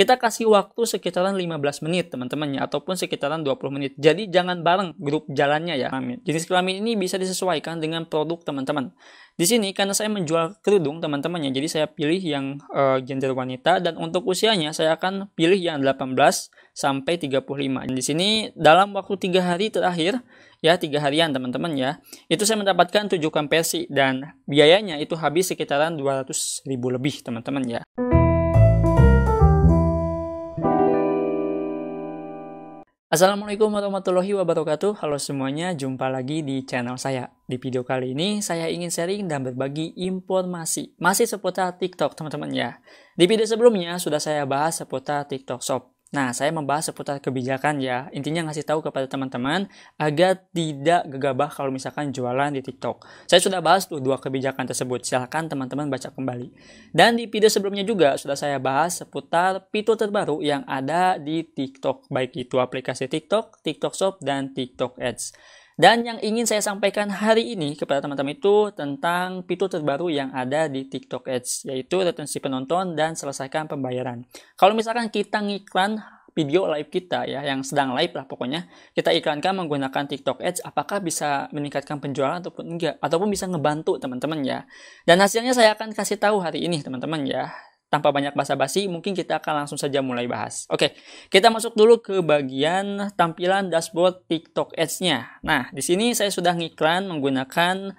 Kita kasih waktu sekitaran 15 menit teman temannya ataupun sekitaran 20 menit. Jadi jangan bareng grup jalannya ya. Amin. Jenis kelamin ini bisa disesuaikan dengan produk teman-teman. Di sini karena saya menjual kerudung teman temannya jadi saya pilih yang uh, gender wanita dan untuk usianya saya akan pilih yang 18 sampai 35. Dan di sini dalam waktu tiga hari terakhir ya tiga harian teman-teman ya, itu saya mendapatkan 7 konversi dan biayanya itu habis sekitaran 200 ribu lebih teman-teman ya. Assalamualaikum warahmatullahi wabarakatuh. Halo semuanya, jumpa lagi di channel saya. Di video kali ini saya ingin sharing dan berbagi informasi masih seputar TikTok, teman-teman ya. Di video sebelumnya sudah saya bahas seputar TikTok Shop. Nah, saya membahas seputar kebijakan ya. Intinya ngasih tahu kepada teman-teman agar tidak gegabah kalau misalkan jualan di TikTok. Saya sudah bahas tuh dua kebijakan tersebut. Silahkan teman-teman baca kembali. Dan di video sebelumnya juga sudah saya bahas seputar fitur terbaru yang ada di TikTok. Baik itu aplikasi TikTok, TikTok Shop, dan TikTok Ads. Dan yang ingin saya sampaikan hari ini kepada teman-teman itu tentang fitur terbaru yang ada di TikTok Ads, yaitu retensi penonton dan selesaikan pembayaran. Kalau misalkan kita ngiklan video live kita ya, yang sedang live lah pokoknya, kita iklankan menggunakan TikTok Ads, apakah bisa meningkatkan penjualan ataupun enggak, ataupun bisa ngebantu teman-teman ya. Dan hasilnya saya akan kasih tahu hari ini teman-teman ya tanpa banyak basa-basi, mungkin kita akan langsung saja mulai bahas. Oke, kita masuk dulu ke bagian tampilan dashboard TikTok Ads-nya. Nah, di sini saya sudah ngiklan menggunakan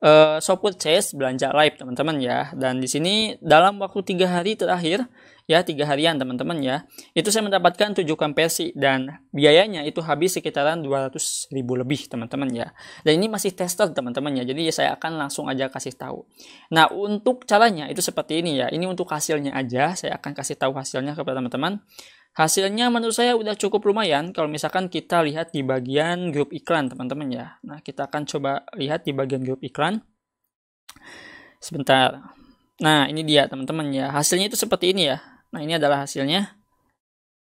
uh, eh, software Chase belanja live, teman-teman ya. Dan di sini dalam waktu tiga hari terakhir, ya tiga harian teman-teman ya itu saya mendapatkan tujuh konversi dan biayanya itu habis sekitaran 200 ribu lebih teman-teman ya dan ini masih tester teman-teman ya jadi saya akan langsung aja kasih tahu nah untuk caranya itu seperti ini ya ini untuk hasilnya aja saya akan kasih tahu hasilnya kepada teman-teman Hasilnya menurut saya udah cukup lumayan kalau misalkan kita lihat di bagian grup iklan teman-teman ya. Nah kita akan coba lihat di bagian grup iklan. Sebentar. Nah ini dia teman-teman ya. Hasilnya itu seperti ini ya. Nah, ini adalah hasilnya.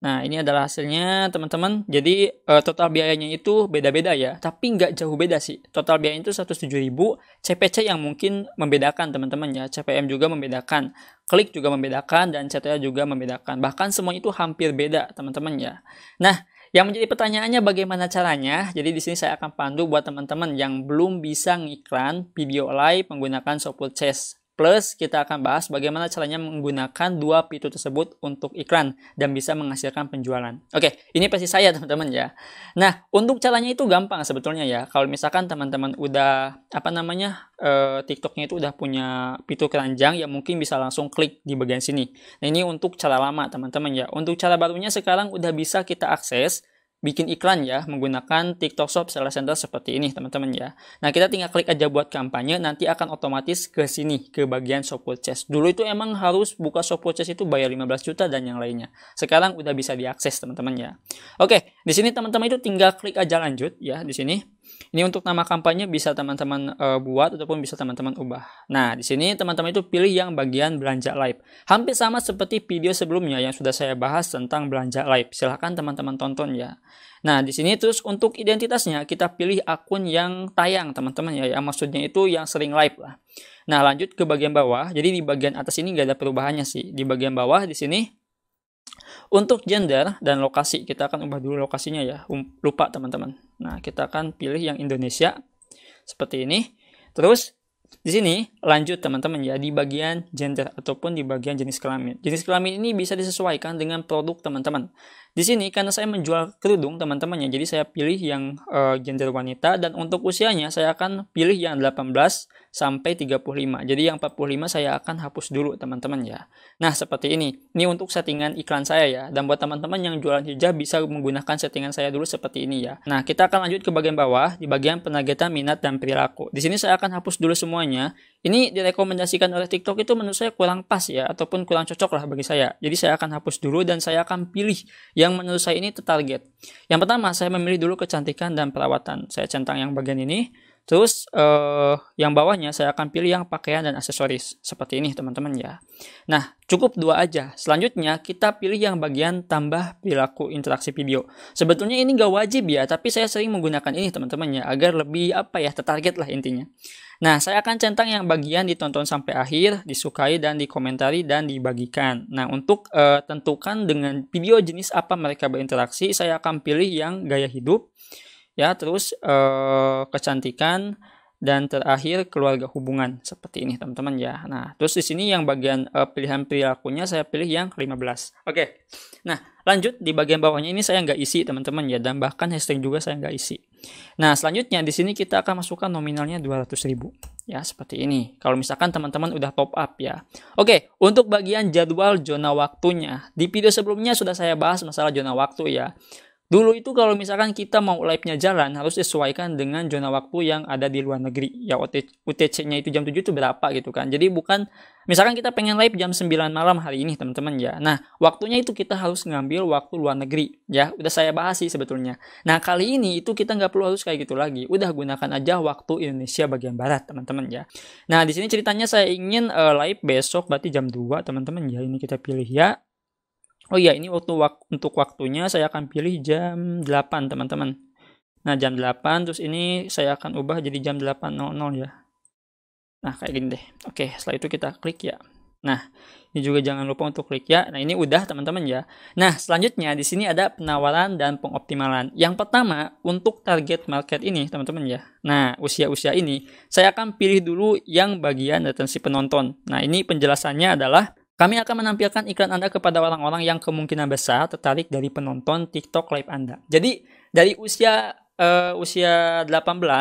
Nah, ini adalah hasilnya, teman-teman. Jadi, uh, total biayanya itu beda-beda ya. Tapi nggak jauh beda sih. Total biaya itu 107.000. CPC yang mungkin membedakan, teman-teman ya. CPM juga membedakan. Klik juga membedakan. Dan CTA juga membedakan. Bahkan semua itu hampir beda, teman-teman ya. Nah, yang menjadi pertanyaannya bagaimana caranya? Jadi di sini saya akan pandu buat teman-teman yang belum bisa ngiklan video live menggunakan software Chess. Plus, kita akan bahas bagaimana caranya menggunakan dua pintu tersebut untuk iklan dan bisa menghasilkan penjualan. Oke, ini pasti saya teman-teman ya. Nah, untuk caranya itu gampang sebetulnya ya. Kalau misalkan teman-teman udah apa namanya eh, TikToknya itu udah punya pintu keranjang ya mungkin bisa langsung klik di bagian sini. Nah, ini untuk cara lama teman-teman ya. Untuk cara barunya sekarang udah bisa kita akses bikin iklan ya menggunakan TikTok Shop Seller Center seperti ini teman-teman ya. Nah kita tinggal klik aja buat kampanye nanti akan otomatis ke sini ke bagian shop purchase. Dulu itu emang harus buka shop purchase itu bayar 15 juta dan yang lainnya. Sekarang udah bisa diakses teman-teman ya. Oke di sini teman-teman itu tinggal klik aja lanjut ya di sini. Ini untuk nama kampanye bisa teman-teman uh, buat ataupun bisa teman-teman ubah. Nah, di sini teman-teman itu pilih yang bagian belanja live. Hampir sama seperti video sebelumnya yang sudah saya bahas tentang belanja live. Silahkan teman-teman tonton ya. Nah, di sini terus untuk identitasnya kita pilih akun yang tayang teman-teman ya. Yang maksudnya itu yang sering live lah. Nah, lanjut ke bagian bawah. Jadi di bagian atas ini nggak ada perubahannya sih. Di bagian bawah di sini untuk gender dan lokasi, kita akan ubah dulu lokasinya ya. Um, lupa teman-teman. Nah, kita akan pilih yang Indonesia seperti ini. Terus di sini lanjut teman-teman ya di bagian gender ataupun di bagian jenis kelamin. Jenis kelamin ini bisa disesuaikan dengan produk teman-teman. Di sini karena saya menjual kerudung teman-temannya, jadi saya pilih yang uh, gender wanita dan untuk usianya saya akan pilih yang 18 sampai 35. Jadi yang 45 saya akan hapus dulu teman-teman ya. Nah, seperti ini. Ini untuk settingan iklan saya ya. Dan buat teman-teman yang jualan hijab bisa menggunakan settingan saya dulu seperti ini ya. Nah, kita akan lanjut ke bagian bawah di bagian penargetan minat dan perilaku. Di sini saya akan hapus dulu semuanya. Ini direkomendasikan oleh TikTok itu menurut saya kurang pas ya ataupun kurang cocok lah bagi saya. Jadi saya akan hapus dulu dan saya akan pilih yang menurut saya ini itu target. Yang pertama, saya memilih dulu kecantikan dan perawatan. Saya centang yang bagian ini, terus eh, yang bawahnya saya akan pilih yang pakaian dan aksesoris. Seperti ini teman-teman ya. Nah, cukup dua aja. Selanjutnya, kita pilih yang bagian tambah perilaku interaksi video. Sebetulnya ini nggak wajib ya, tapi saya sering menggunakan ini teman-teman ya, agar lebih apa ya, tertarget lah intinya. Nah, saya akan centang yang bagian ditonton sampai akhir, disukai dan dikomentari dan dibagikan. Nah, untuk uh, tentukan dengan video jenis apa mereka berinteraksi, saya akan pilih yang gaya hidup, ya, terus uh, kecantikan, dan terakhir keluarga hubungan seperti ini teman-teman ya. Nah, terus di sini yang bagian uh, pilihan perilakunya saya pilih yang 15. Oke. Okay. Nah, lanjut di bagian bawahnya ini saya nggak isi teman-teman ya dan bahkan hashtag juga saya nggak isi. Nah, selanjutnya di sini kita akan masukkan nominalnya 200.000 ya seperti ini. Kalau misalkan teman-teman udah top up ya. Oke, okay. untuk bagian jadwal zona waktunya di video sebelumnya sudah saya bahas masalah zona waktu ya. Dulu itu kalau misalkan kita mau live-nya jalan harus disesuaikan dengan zona waktu yang ada di luar negeri. Ya UTC-nya itu jam 7 itu berapa gitu kan. Jadi bukan misalkan kita pengen live jam 9 malam hari ini teman-teman ya. Nah, waktunya itu kita harus ngambil waktu luar negeri ya. Udah saya bahas sih sebetulnya. Nah, kali ini itu kita nggak perlu harus kayak gitu lagi. Udah gunakan aja waktu Indonesia bagian barat teman-teman ya. Nah, di sini ceritanya saya ingin uh, live besok berarti jam 2 teman-teman ya. Ini kita pilih ya Oh iya, ini waktu wak untuk waktunya saya akan pilih jam 8, teman-teman. Nah, jam 8, terus ini saya akan ubah jadi jam 8.00 ya. Nah, kayak gini deh. Oke, setelah itu kita klik ya. Nah, ini juga jangan lupa untuk klik ya. Nah, ini udah teman-teman ya. Nah, selanjutnya di sini ada penawaran dan pengoptimalan. Yang pertama, untuk target market ini, teman-teman ya. Nah, usia-usia ini, saya akan pilih dulu yang bagian retensi penonton. Nah, ini penjelasannya adalah kami akan menampilkan iklan Anda kepada orang-orang yang kemungkinan besar tertarik dari penonton TikTok Live Anda. Jadi dari usia uh, usia 18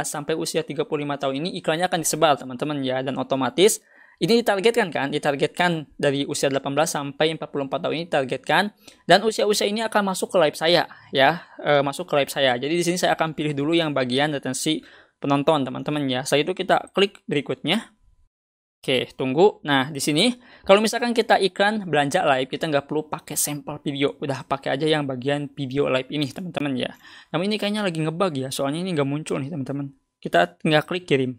sampai usia 35 tahun ini iklannya akan disebar teman-teman ya dan otomatis ini ditargetkan kan, ditargetkan dari usia 18 sampai 44 tahun ini ditargetkan dan usia-usia ini akan masuk ke live saya ya, uh, masuk ke live saya. Jadi di sini saya akan pilih dulu yang bagian retensi penonton teman-teman ya. Setelah itu kita klik berikutnya. Oke, tunggu. Nah, di sini kalau misalkan kita iklan belanja live, kita nggak perlu pakai sampel video. Udah pakai aja yang bagian video live ini, teman-teman ya. Namun ini kayaknya lagi ngebug ya, soalnya ini nggak muncul nih, teman-teman. Kita tinggal klik kirim.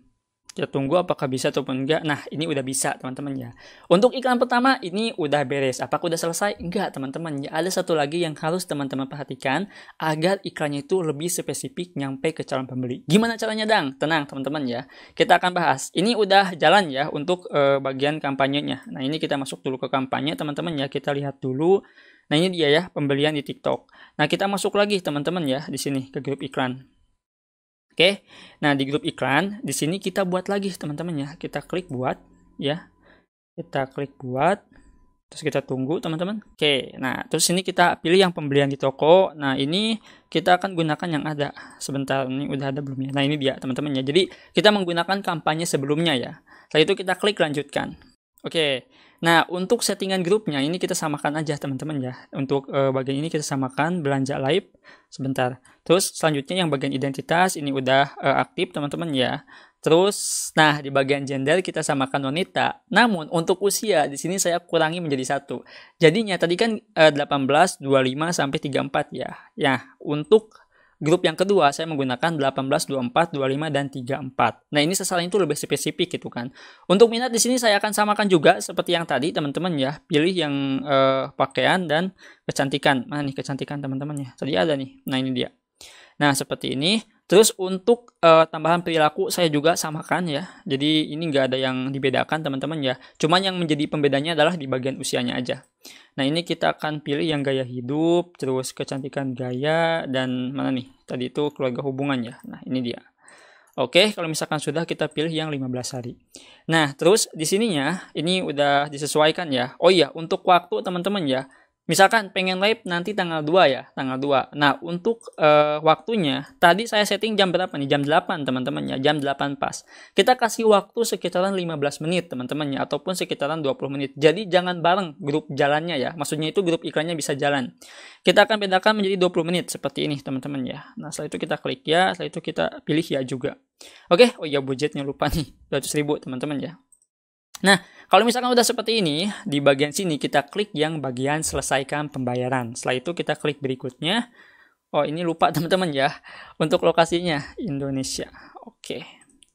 Kita ya, tunggu apakah bisa ataupun enggak. Nah, ini udah bisa, teman-teman ya. Untuk iklan pertama, ini udah beres. Apakah udah selesai? Enggak, teman-teman. Ya, ada satu lagi yang harus teman-teman perhatikan agar iklannya itu lebih spesifik nyampe ke calon pembeli. Gimana caranya, Dang? Tenang, teman-teman ya. Kita akan bahas. Ini udah jalan ya untuk uh, bagian kampanyenya. Nah, ini kita masuk dulu ke kampanye, teman-teman ya. Kita lihat dulu. Nah, ini dia ya, pembelian di TikTok. Nah, kita masuk lagi, teman-teman ya, di sini ke grup iklan. Oke. Nah, di grup iklan di sini kita buat lagi teman-teman ya. Kita klik buat ya. Kita klik buat terus kita tunggu teman-teman. Oke. Nah, terus ini kita pilih yang pembelian di toko. Nah, ini kita akan gunakan yang ada. Sebentar, ini udah ada belum ya? Nah, ini dia teman-teman ya. Jadi, kita menggunakan kampanye sebelumnya ya. Setelah itu kita klik lanjutkan. Oke. Nah, untuk settingan grupnya ini kita samakan aja teman-teman ya. Untuk e, bagian ini kita samakan belanja live sebentar. Terus selanjutnya yang bagian identitas ini udah e, aktif teman-teman ya. Terus nah di bagian gender kita samakan wanita. Namun untuk usia di sini saya kurangi menjadi satu. Jadinya tadi kan e, 18, 25 sampai 34 ya. Ya, untuk Grup yang kedua saya menggunakan 18, 24, 25 dan 34. Nah, ini sesalnya itu lebih spesifik gitu kan. Untuk minat di sini saya akan samakan juga seperti yang tadi teman-teman ya. Pilih yang uh, pakaian dan kecantikan. Mana nih kecantikan teman-teman ya? Tadi ada nih. Nah, ini dia. Nah, seperti ini. Terus untuk uh, tambahan perilaku saya juga samakan ya. Jadi ini nggak ada yang dibedakan teman-teman ya. Cuman yang menjadi pembedanya adalah di bagian usianya aja. Nah ini kita akan pilih yang gaya hidup, terus kecantikan gaya, dan mana nih? Tadi itu keluarga hubungan ya. Nah ini dia. Oke, kalau misalkan sudah kita pilih yang 15 hari. Nah, terus di sininya ini udah disesuaikan ya. Oh iya, untuk waktu teman-teman ya Misalkan pengen live nanti tanggal 2 ya, tanggal 2. Nah, untuk uh, waktunya, tadi saya setting jam berapa nih? Jam 8 teman-teman ya, jam 8 pas. Kita kasih waktu sekitaran 15 menit teman-teman ya, ataupun sekitaran 20 menit. Jadi jangan bareng grup jalannya ya, maksudnya itu grup iklannya bisa jalan. Kita akan bedakan menjadi 20 menit seperti ini teman-teman ya. Nah, setelah itu kita klik ya, setelah itu kita pilih ya juga. Oke, oh iya budgetnya lupa nih, 200 ribu teman-teman ya. Nah, kalau misalkan udah seperti ini, di bagian sini kita klik yang bagian selesaikan pembayaran. Setelah itu kita klik berikutnya. Oh, ini lupa teman-teman ya. Untuk lokasinya, Indonesia. Oke.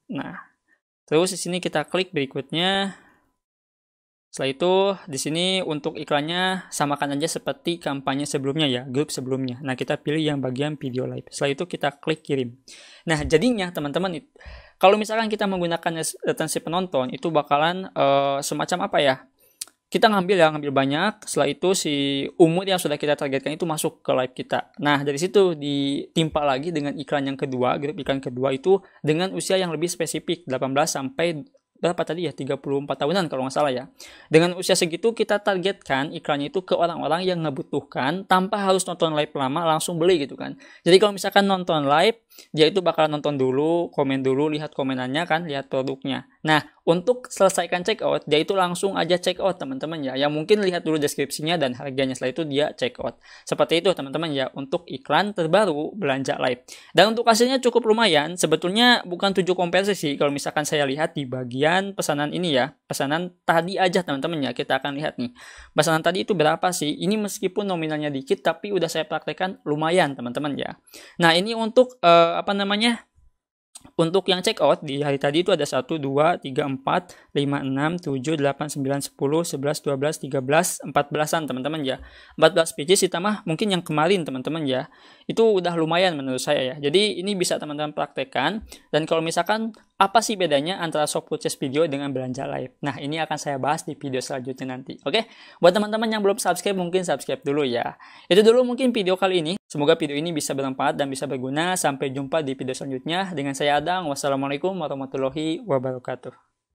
Nah, terus di sini kita klik berikutnya. Setelah itu, di sini untuk iklannya samakan aja seperti kampanye sebelumnya ya, grup sebelumnya. Nah, kita pilih yang bagian video live. Setelah itu kita klik kirim. Nah, jadinya teman-teman kalau misalkan kita menggunakan retensi penonton, itu bakalan uh, semacam apa ya? Kita ngambil ya, ngambil banyak. Setelah itu si umur yang sudah kita targetkan itu masuk ke live kita. Nah, dari situ ditimpa lagi dengan iklan yang kedua, grup iklan kedua itu dengan usia yang lebih spesifik, 18 sampai berapa tadi ya 34 tahunan kalau nggak salah ya. Dengan usia segitu kita targetkan iklannya itu ke orang-orang yang ngebutuhkan tanpa harus nonton live lama langsung beli gitu kan. Jadi kalau misalkan nonton live dia itu bakal nonton dulu, komen dulu, lihat komenannya kan, lihat produknya. Nah, untuk selesaikan checkout, dia itu langsung aja checkout teman-teman ya. Yang mungkin lihat dulu deskripsinya dan harganya setelah itu dia checkout. Seperti itu teman-teman ya untuk iklan terbaru belanja live. Dan untuk hasilnya cukup lumayan. Sebetulnya bukan 7 kompensasi sih kalau misalkan saya lihat di bagian pesanan ini ya. Pesanan tadi aja teman-teman ya. Kita akan lihat nih. Pesanan tadi itu berapa sih? Ini meskipun nominalnya dikit tapi udah saya praktekkan lumayan teman-teman ya. Nah, ini untuk uh, apa namanya? Untuk yang check out di hari tadi itu ada 1, 2, 3, 4, 5, 6, 7, 8, 9, 10, 11, 12, 13, 14-an teman-teman ya. 14 pages ditambah mungkin yang kemarin teman-teman ya. Itu udah lumayan menurut saya ya. Jadi ini bisa teman-teman praktekkan. Dan kalau misalkan apa sih bedanya antara soft purchase video dengan belanja live? Nah, ini akan saya bahas di video selanjutnya nanti. Oke, buat teman-teman yang belum subscribe, mungkin subscribe dulu ya. Itu dulu mungkin video kali ini. Semoga video ini bisa bermanfaat dan bisa berguna. Sampai jumpa di video selanjutnya. Dengan saya Adang, wassalamualaikum warahmatullahi wabarakatuh.